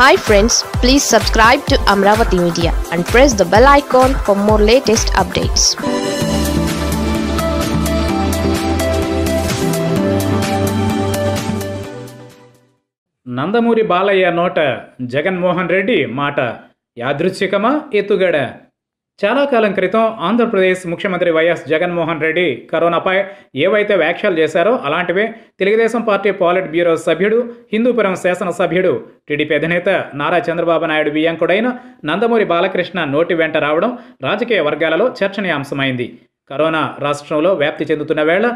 hi friends please subscribe to Amaravati media and press the bell icon for more latest updates Nandamuri Balayya నోట జగన్మోహన్ రెడ్డి మాట యాదృచ్ఛికమా ఎత్తుగడ చాలా కాలం క్రితం ఆంధ్రప్రదేశ్ ముఖ్యమంత్రి వైఎస్ జగన్మోహన్ రెడ్డి కరోనాపై ఏవైతే వ్యాఖ్యలు చేశారో అలాంటివే తెలుగుదేశం పార్టీ పాలిట్ బ్యూరో సభ్యుడు హిందూపురం శాసనసభ్యుడు టీడీపీ అధినేత నారా చంద్రబాబు నాయుడు బియ్యంకుడైన నందమూరి బాలకృష్ణ నోటి వెంట రావడం రాజకీయ వర్గాలలో చర్చనీయాంశమైంది కరోనా రాష్ట్రంలో వ్యాప్తి చెందుతున్న వేళ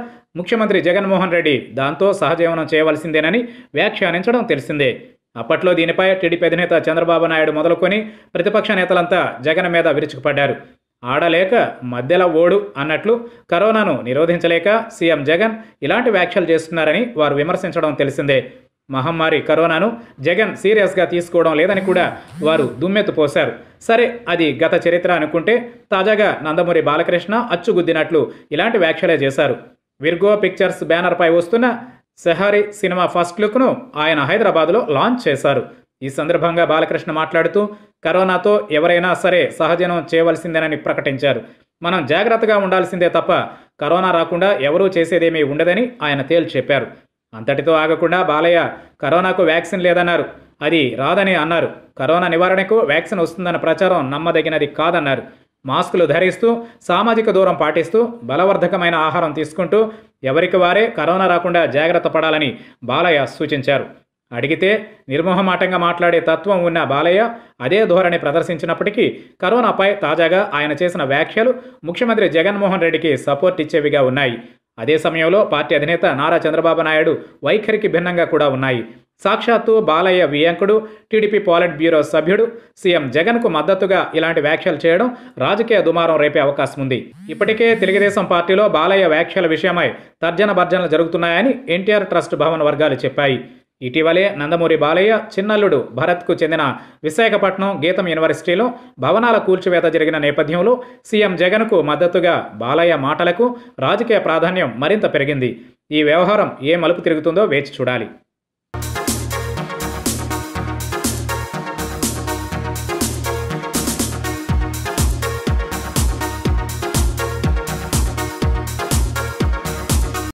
ముఖ్యమంత్రి జగన్మోహన్ రెడ్డి దాంతో సహజీవనం చేయవలసిందేనని వ్యాఖ్యానించడం తెలిసిందే అప్పట్లో దీనిపై టీడీపీ అధినేత చంద్రబాబు నాయుడు మొదలుకొని ప్రతిపక్ష నేతలంతా జగన్ మీద విరుచుకుపడ్డారు ఆడలేక మధ్యలో ఓడు అన్నట్లు కరోనాను నిరోధించలేక సీఎం జగన్ ఇలాంటి వ్యాఖ్యలు చేస్తున్నారని వారు విమర్శించడం తెలిసిందే మహమ్మారి కరోనాను జగన్ సీరియస్గా తీసుకోవడం లేదని కూడా వారు దుమ్మెత్తుపోశారు సరే అది గత చరిత్ర అనుకుంటే తాజాగా నందమూరి బాలకృష్ణ అచ్చుగుద్దినట్లు ఇలాంటి వ్యాఖ్యలే చేశారు విర్గో పిక్చర్స్ బ్యానర్పై వస్తున్న సెహారి సినిమా ఫస్ట్ లుక్ను ఆయన హైదరాబాద్లో లాంచ్ చేశారు ఈ సందర్భంగా బాలకృష్ణ మాట్లాడుతూ కరోనాతో ఎవరైనా సరే సహజనం చేయవలసిందేనని ప్రకటించారు మనం జాగ్రత్తగా ఉండాల్సిందే తప్ప కరోనా రాకుండా ఎవరూ చేసేదేమీ ఉండదని ఆయన తేల్చి చెప్పారు అంతటితో ఆగకుండా బాలయ్య కరోనాకు వ్యాక్సిన్ లేదన్నారు అది రాదని అన్నారు కరోనా నివారణకు వ్యాక్సిన్ వస్తుందన్న ప్రచారం నమ్మదగినది కాదన్నారు మాస్కులు ధరిస్తూ సామాజిక దూరం పాటిస్తూ బలవర్ధకమైన ఆహారం తీసుకుంటూ ఎవరికి వారే కరోనా రాకుండా జాగ్రత్త పడాలని బాలయ్య సూచించారు అడిగితే నిర్మోహమాటంగా మాట్లాడే తత్వం ఉన్న బాలయ్య అదే ధోరణి ప్రదర్శించినప్పటికీ కరోనాపై తాజాగా ఆయన చేసిన వ్యాఖ్యలు ముఖ్యమంత్రి జగన్మోహన్ రెడ్డికి సపోర్ట్ ఇచ్చేవిగా ఉన్నాయి అదే సమయంలో పార్టీ అధినేత నారా చంద్రబాబు నాయుడు వైఖరికి భిన్నంగా కూడా ఉన్నాయి సాక్షాత్తు బాలయ్య వియంకుడు టీడీపీ పాలిట్ బ్యూరో సభ్యుడు సీఎం జగన్కు మద్దతుగా ఇలాంటి వ్యాఖ్యలు చేయడం రాజకీయ దుమారం రేపే అవకాశం ఉంది ఇప్పటికే తెలుగుదేశం పార్టీలో బాలయ్య వ్యాఖ్యల విషయమై తర్జన భర్జనలు జరుగుతున్నాయని ఎన్టీఆర్ ట్రస్ట్ భవన్ వర్గాలు చెప్పాయి ఇటీవలే నందమూరి బాలయ్య చిన్నల్లుడు భరత్కు చెందిన విశాఖపట్నం గీతం యూనివర్సిటీలో భవనాల కూల్చివేత జరిగిన నేపథ్యంలో సీఎం జగన్కు మద్దతుగా బాలయ్య మాటలకు రాజకీయ ప్రాధాన్యం మరింత పెరిగింది ఈ వ్యవహారం ఏ మలుపు తిరుగుతుందో వేచి చూడాలి